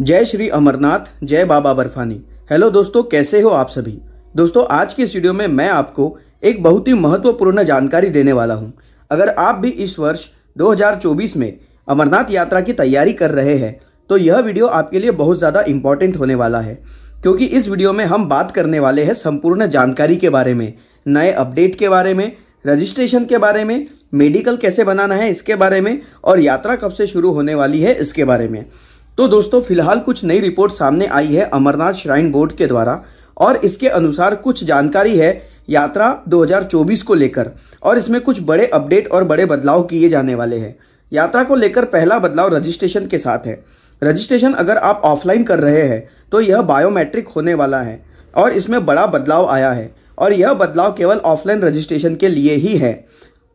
जय श्री अमरनाथ जय बाबा बर्फानी हेलो दोस्तों कैसे हो आप सभी दोस्तों आज की इस वीडियो में मैं आपको एक बहुत ही महत्वपूर्ण जानकारी देने वाला हूं अगर आप भी इस वर्ष 2024 में अमरनाथ यात्रा की तैयारी कर रहे हैं तो यह वीडियो आपके लिए बहुत ज़्यादा इम्पॉर्टेंट होने वाला है क्योंकि इस वीडियो में हम बात करने वाले हैं संपूर्ण जानकारी के बारे में नए अपडेट के बारे में रजिस्ट्रेशन के बारे में मेडिकल कैसे बनाना है इसके बारे में और यात्रा कब से शुरू होने वाली है इसके बारे में तो दोस्तों फिलहाल कुछ नई रिपोर्ट सामने आई है अमरनाथ श्राइन बोर्ड के द्वारा और इसके अनुसार कुछ जानकारी है यात्रा 2024 को लेकर और इसमें कुछ बड़े अपडेट और बड़े बदलाव किए जाने वाले हैं यात्रा को लेकर पहला बदलाव रजिस्ट्रेशन के साथ है रजिस्ट्रेशन अगर आप ऑफलाइन कर रहे हैं तो यह बायोमेट्रिक होने वाला है और इसमें बड़ा बदलाव आया है और यह बदलाव केवल ऑफलाइन रजिस्ट्रेशन के लिए ही है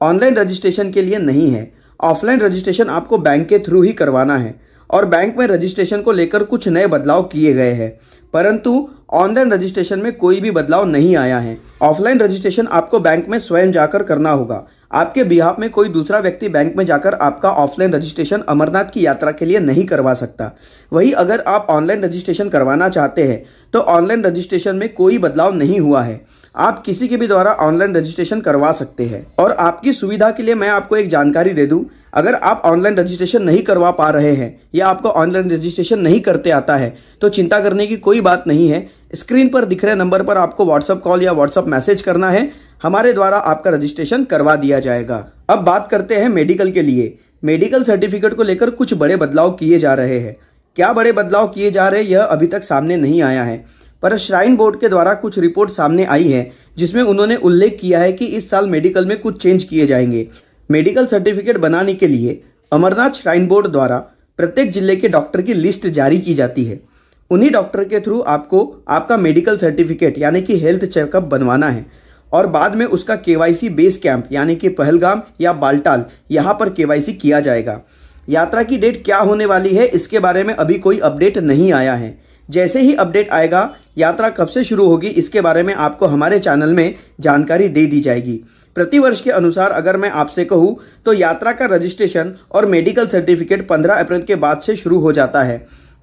ऑनलाइन रजिस्ट्रेशन के लिए नहीं है ऑफलाइन रजिस्ट्रेशन आपको बैंक के थ्रू ही करवाना है और बैंक में रजिस्ट्रेशन को लेकर कुछ नए बदलाव किए गए हैं परंतु ऑनलाइन रजिस्ट्रेशन में कोई भी बदलाव नहीं आया है ऑफलाइन रजिस्ट्रेशन आपको बैंक में स्वयं जाकर करना होगा आपके बिहाफ में कोई दूसरा व्यक्ति बैंक में जाकर आपका ऑफलाइन रजिस्ट्रेशन अमरनाथ की यात्रा के लिए नहीं करवा सकता वही अगर आप ऑनलाइन रजिस्ट्रेशन करवाना चाहते हैं तो ऑनलाइन रजिस्ट्रेशन में कोई बदलाव नहीं हुआ है आप किसी के भी द्वारा ऑनलाइन रजिस्ट्रेशन करवा सकते हैं और आपकी सुविधा के लिए मैं आपको एक जानकारी दे दूँ अगर आप ऑनलाइन रजिस्ट्रेशन नहीं करवा पा रहे हैं या आपको ऑनलाइन रजिस्ट्रेशन नहीं करते आता है तो चिंता करने की कोई बात नहीं है स्क्रीन पर दिख रहे नंबर पर आपको व्हाट्सअप कॉल या व्हाट्सअप मैसेज करना है हमारे द्वारा आपका रजिस्ट्रेशन करवा दिया जाएगा अब बात करते हैं मेडिकल के लिए मेडिकल सर्टिफिकेट को लेकर कुछ बड़े बदलाव किए जा रहे हैं क्या बड़े बदलाव किए जा रहे यह अभी तक सामने नहीं आया है पर श्राइन बोर्ड के द्वारा कुछ रिपोर्ट सामने आई है जिसमें उन्होंने उल्लेख किया है कि इस साल मेडिकल में कुछ चेंज किए जाएंगे मेडिकल सर्टिफिकेट बनाने के लिए अमरनाथ श्राइन बोर्ड द्वारा प्रत्येक जिले के डॉक्टर की लिस्ट जारी की जाती है उन्हीं डॉक्टर के थ्रू आपको आपका मेडिकल सर्टिफिकेट यानी कि हेल्थ चेकअप बनवाना है और बाद में उसका के बेस कैंप यानी कि पहलगाम या बालटाल यहाँ पर के किया जाएगा यात्रा की डेट क्या होने वाली है इसके बारे में अभी कोई अपडेट नहीं आया है जैसे ही अपडेट आएगा यात्रा कब से शुरू होगी इसके बारे में आपको हमारे चैनल में जानकारी दे दी जाएगी प्रतिवर्ष के अनुसार अगर मैं आपसे कहूँ तो यात्रा का रजिस्ट्रेशन और मेडिकल सर्टिफिकेट पंद्रह अप्रैल के बाद से शुरू हो जाता है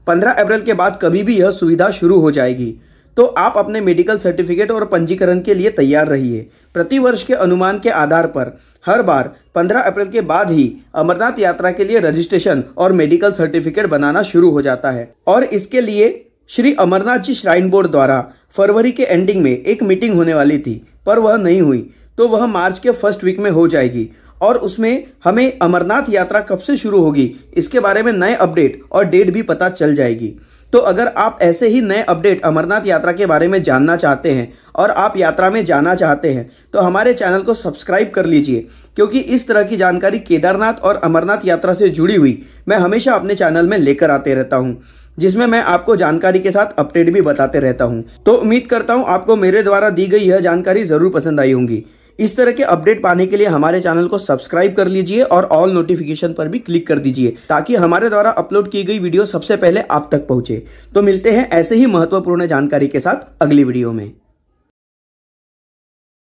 पंद्रह अप्रैल के बाद कभी भी यह सुविधा शुरू हो जाएगी तो आप अपने मेडिकल सर्टिफिकेट और पंजीकरण के लिए तैयार रहिए प्रतिवर्ष के अनुमान के आधार पर हर बार 15 अप्रैल के बाद ही अमरनाथ यात्रा के लिए रजिस्ट्रेशन और मेडिकल सर्टिफिकेट बनाना शुरू हो जाता है और इसके लिए श्री अमरनाथ जी श्राइन बोर्ड द्वारा फरवरी के एंडिंग में एक मीटिंग होने वाली थी पर वह नहीं हुई तो वह मार्च के फर्स्ट वीक में हो जाएगी और उसमें हमें अमरनाथ यात्रा कब से शुरू होगी इसके बारे में नए अपडेट और डेट भी पता चल जाएगी तो अगर आप ऐसे ही नए अपडेट अमरनाथ यात्रा के बारे में जानना चाहते हैं और आप यात्रा में जाना चाहते हैं तो हमारे चैनल को सब्सक्राइब कर लीजिए क्योंकि इस तरह की जानकारी केदारनाथ और अमरनाथ यात्रा से जुड़ी हुई मैं हमेशा अपने चैनल में लेकर आते रहता हूँ जिसमें मैं आपको जानकारी के साथ अपडेट भी बताते रहता हूँ तो उम्मीद करता हूँ आपको मेरे द्वारा दी गई यह जानकारी ज़रूर पसंद आई होंगी इस तरह के अपडेट पाने के लिए हमारे चैनल को सब्सक्राइब कर लीजिए और ऑल नोटिफिकेशन पर भी क्लिक कर दीजिए ताकि हमारे द्वारा अपलोड की गई वीडियो सबसे पहले आप तक पहुंचे तो मिलते हैं ऐसे ही महत्वपूर्ण जानकारी के साथ अगली वीडियो में